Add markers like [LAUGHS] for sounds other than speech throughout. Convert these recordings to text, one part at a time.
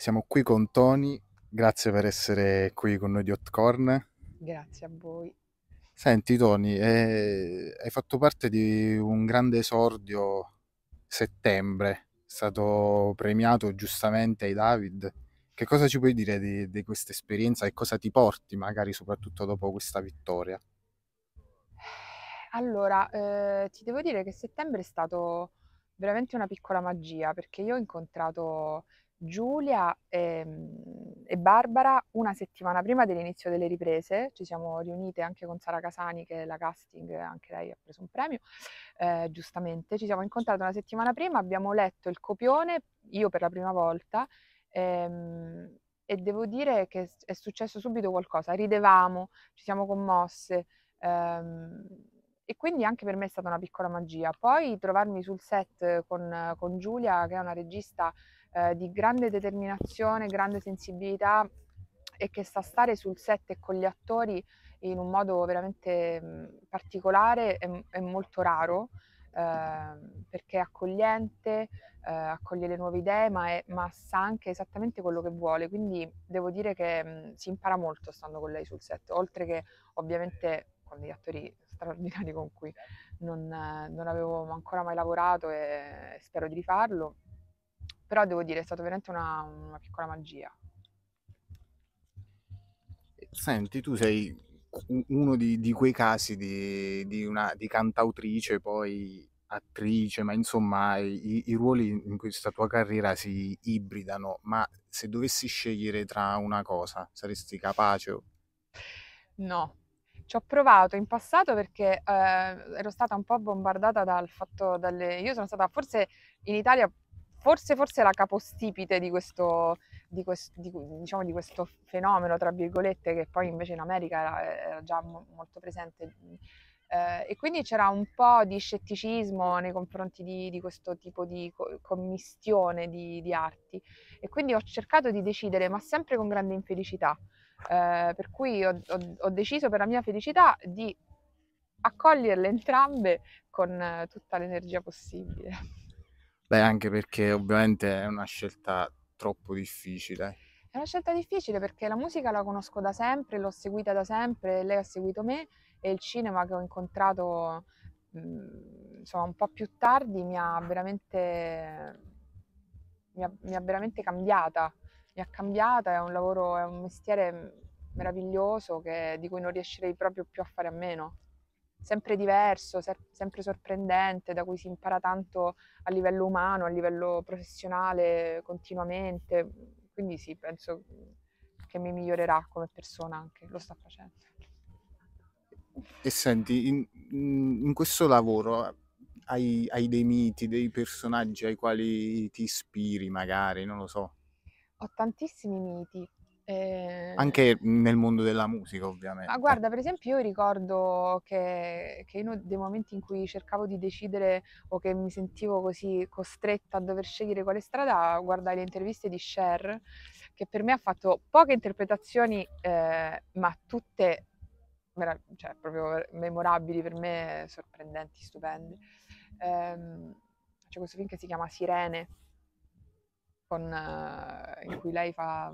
Siamo qui con Tony, grazie per essere qui con noi di Hotcorn. Grazie a voi. Senti Tony, eh, hai fatto parte di un grande esordio settembre, è stato premiato giustamente ai David. Che cosa ci puoi dire di, di questa esperienza e cosa ti porti magari soprattutto dopo questa vittoria? Allora, eh, ti devo dire che settembre è stato veramente una piccola magia perché io ho incontrato Giulia e, ehm, e, Barbara una settimana prima dell'inizio delle riprese, ci siamo riunite anche con Sara Casani che è la casting, anche lei ha preso un premio, eh, giustamente, ci siamo incontrate una settimana prima, abbiamo letto il copione, io per la prima volta, ehm, e devo dire che è successo subito qualcosa, ridevamo, ci siamo commosse. Ehm, e quindi anche per me è stata una piccola magia. Poi trovarmi sul set con, con Giulia, che è una regista eh, di grande determinazione, grande sensibilità e che sa stare sul set e con gli attori in un modo veramente mm, particolare e, e, molto raro. Eh, perché è accogliente, eh, accoglie le nuove idee, ma, è, ma, sa anche esattamente quello che vuole. Quindi devo dire che mh, mm, si impara molto stando con lei sul set, oltre che ovviamente con degli attori straordinari con cui non, non avevo ancora mai lavorato e spero di rifarlo. Però devo dire, è stata veramente una, una piccola magia. Senti, tu sei uno di, di quei casi di, di, una, di cantautrice, poi attrice, ma insomma i, i, ruoli in questa tua carriera si ibridano, ma se dovessi scegliere tra una cosa saresti capace? No, ci ho provato in passato perché eh, ero stata un po' bombardata dal fatto, dalle... io sono stata forse in Italia, forse, forse la capostipite di questo, di, quest, di, diciamo, di questo fenomeno, tra virgolette, che poi invece in America era, era già mo, molto presente. Eh, e quindi c'era un po' di scetticismo nei confronti di, di questo tipo di co- commistione di, di, arti. E quindi ho cercato di decidere, ma sempre con grande infelicità, eh, per cui ho, ho, ho, deciso per la mia felicità di accoglierle entrambe con eh, tutta l'energia possibile. Beh, anche perché ovviamente è una scelta troppo difficile. È una scelta difficile perché la musica la conosco da sempre, l'ho seguita da sempre, lei ha seguito me e il cinema che ho incontrato mm, insomma, un po' più tardi mi ha veramente, mi ha, mi ha veramente cambiata mi ha cambiata, è un lavoro, è un mestiere mm, meraviglioso che, di cui non riuscirei proprio più a fare a meno. Sempre diverso, se, sempre sorprendente, da cui si impara tanto a livello umano, a livello professionale, continuamente. Quindi sì, penso mm, che mi migliorerà come persona anche, lo sta facendo. E senti, in, mm, in questo lavoro hai, hai dei miti, dei personaggi ai quali ti ispiri magari, non lo so ho tantissimi miti. Eh... Anche nel mondo della musica, ovviamente. Ma guarda, per esempio, io ricordo che, che uno dei momenti in cui cercavo di decidere o che mi sentivo così costretta a dover scegliere quale strada, guardai le interviste di Cher, che per me ha fatto poche interpretazioni, eh, ma tutte cioè, proprio memorabili per me, sorprendenti, stupende. Eh, c'è questo film che si chiama Sirene con, eh, in cui lei fa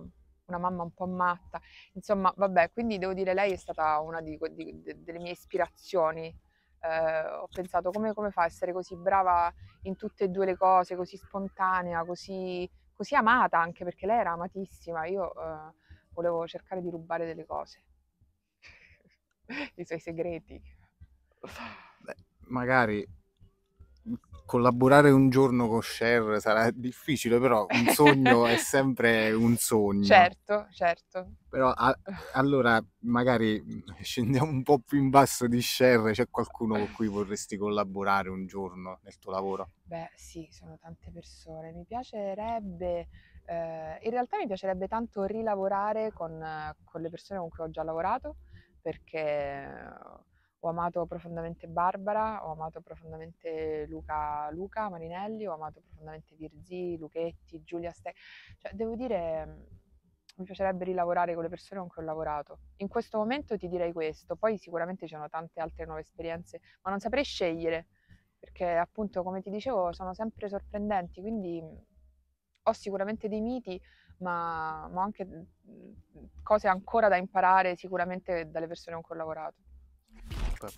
una mamma un po' matta. Insomma, vabbè, quindi devo dire lei è stata una di, di, de, delle mie ispirazioni. Eh, ho pensato come, come, fa a essere così brava in tutte e due le cose, così spontanea, così, così amata anche perché lei era amatissima. Io eh, volevo cercare di rubare delle cose, [LAUGHS] i suoi segreti. Beh, magari collaborare un giorno con Cher sarà difficile, però un sogno è [LAUGHS] sempre un sogno. Certo, certo. Però a- allora magari mm, scendiamo un po' più in basso di Cher, c'è qualcuno con cui vorresti collaborare un giorno nel tuo lavoro? Beh sì, sono tante persone, mi piacerebbe... Eh, in realtà mi piacerebbe tanto rilavorare con, con le persone con cui ho già lavorato perché ho amato profondamente Barbara, ho amato profondamente Luca, Luca Marinelli, ho amato profondamente Virzi, Luchetti, Giulia Ste. Cioè, devo dire, mi piacerebbe rilavorare con le persone con cui ho lavorato. In questo momento ti direi questo, poi sicuramente ci sono tante altre nuove esperienze, ma non saprei scegliere, perché appunto, come ti dicevo, sono sempre sorprendenti, quindi ho sicuramente dei miti, ma, ma anche mm, cose ancora da imparare sicuramente dalle persone con cui ho lavorato. up.